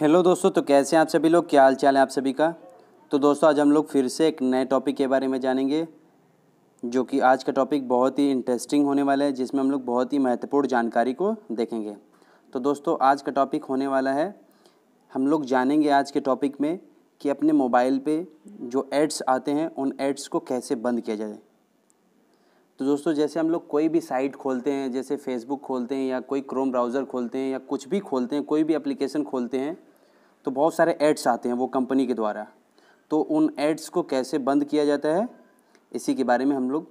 hello दोस्तों तो कैसे हैं आप सभी लोग क्या हाल चाल है आप सभी का तो दोस्तों आज हम लोग फिर से एक नए टॉपिक के बारे में जानेंगे जो कि आज का टॉपिक बहुत ही इंटरेस्टिंग होने वाला है जिसमें हम लोग बहुत ही महत्वपूर्ण जानकारी को देखेंगे तो दोस्तों आज का टॉपिक होने वाला है हम लोग जानेंगे आज के टॉपिक में कि अपने मोबाइल पर जो एड्स आते हैं उन एड्स को कैसे बंद किया जाए तो दोस्तों जैसे हम लोग कोई भी साइट खोलते हैं जैसे फेसबुक खोलते हैं या कोई क्रोम ब्राउज़र खोलते हैं या कुछ भी खोलते हैं कोई भी एप्लीकेशन खोलते हैं तो बहुत सारे एड्स आते हैं वो कंपनी के द्वारा तो उन एड्स को कैसे बंद किया जाता है इसी के बारे में हम लोग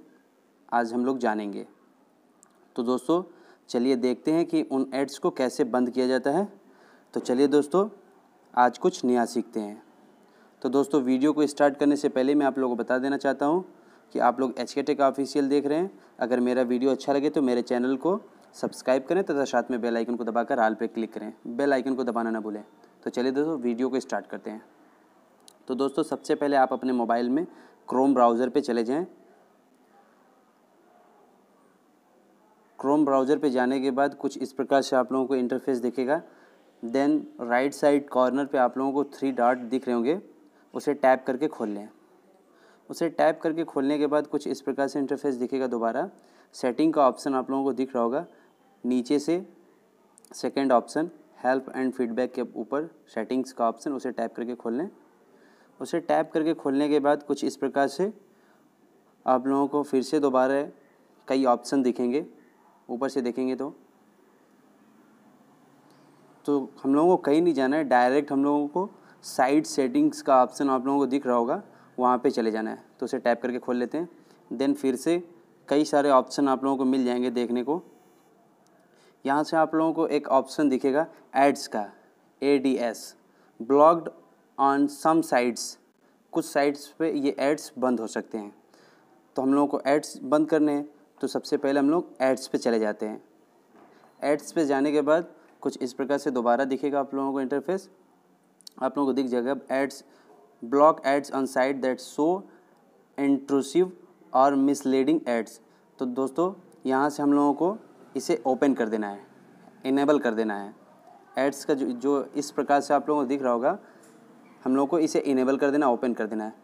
आज हम लोग जानेंगे तो दोस्तों चलिए देखते हैं कि उन एड्स को कैसे बंद किया जाता है तो चलिए दोस्तों आज कुछ नया सीखते हैं तो दोस्तों वीडियो को स्टार्ट करने से पहले मैं आप लोगों को बता देना चाहता हूँ कि आप लोग एच के टेक ऑफिशियल देख रहे हैं अगर मेरा वीडियो अच्छा लगे तो मेरे चैनल को सब्सक्राइब करें तथा साथ में बेल आइकन को दबाकर आल पर क्लिक करें बेल आइकन को दबाना ना भूलें तो चलिए दोस्तों वीडियो को स्टार्ट करते हैं तो दोस्तों सबसे पहले आप अपने मोबाइल में क्रोम ब्राउज़र पे चले जाएं क्रोम ब्राउज़र पे जाने के बाद कुछ इस प्रकार से आप लोगों को इंटरफेस दिखेगा देन राइट साइड कॉर्नर पे आप लोगों को थ्री डॉट दिख रहे होंगे उसे टैप करके खोल लें उसे टैप करके खोलने के बाद कुछ इस प्रकार से इंटरफेस दिखेगा दोबारा सेटिंग का ऑप्शन आप लोगों को दिख रहा होगा नीचे से second option help and feedback के ऊपर सेटिंग्स का ऑप्शन उसे टैप करके खोल लें उसे टैप करके खोलने के बाद कुछ इस प्रकार से आप लोगों को फिर से दोबारा कई ऑप्शन दिखेंगे ऊपर से देखेंगे तो तो हम लोगों को कहीं नहीं जाना है डायरेक्ट हम लोगों को साइड सेटिंग्स का ऑप्शन आप लोगों को दिख रहा होगा वहाँ पे चले जाना है तो उसे टैप करके खोल लेते हैं देन फिर से कई सारे ऑप्शन आप लोगों को मिल जाएंगे देखने को यहाँ से आप लोगों को एक ऑप्शन दिखेगा एड्स का A D S blocked on some sites कुछ साइट्स पे ये एड्स बंद हो सकते हैं तो हम लोगों को एड्स बंद करने हैं तो सबसे पहले हम लोग एड्स पे चले जाते हैं एड्स पे जाने के बाद कुछ इस प्रकार से दोबारा दिखेगा आप लोगों को इंटरफेस आप लोगों को दिख जाएगा ads block ads on site that so intrusive और मिसलीडिंग एड्स तो दोस्तों यहाँ से हम लोगों को इसे ओपन कर देना है इनेबल कर देना है एड्स का जो जो इस प्रकार से आप लोगों को दिख रहा होगा हम लोगों को इसे इनेबल कर देना ओपन कर देना है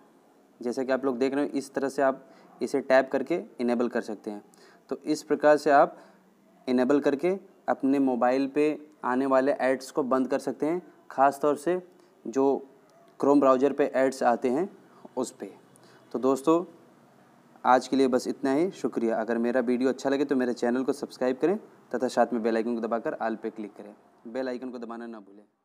जैसा कि आप लोग देख रहे हो इस तरह से आप इसे टैप करके इनेबल कर सकते हैं तो इस प्रकार से आप इनेबल करके अपने मोबाइल पे आने वाले एड्स को बंद कर सकते हैं ख़ास तौर से जो क्रोम ब्राउज़र पे एड्स आते हैं उस पर तो दोस्तों आज के लिए बस इतना ही शुक्रिया अगर मेरा वीडियो अच्छा लगे तो मेरे चैनल को सब्सक्राइब करें तथा साथ में बेल आइकन को दबाकर आल पे क्लिक करें बेल आइकन को दबाना ना भूलें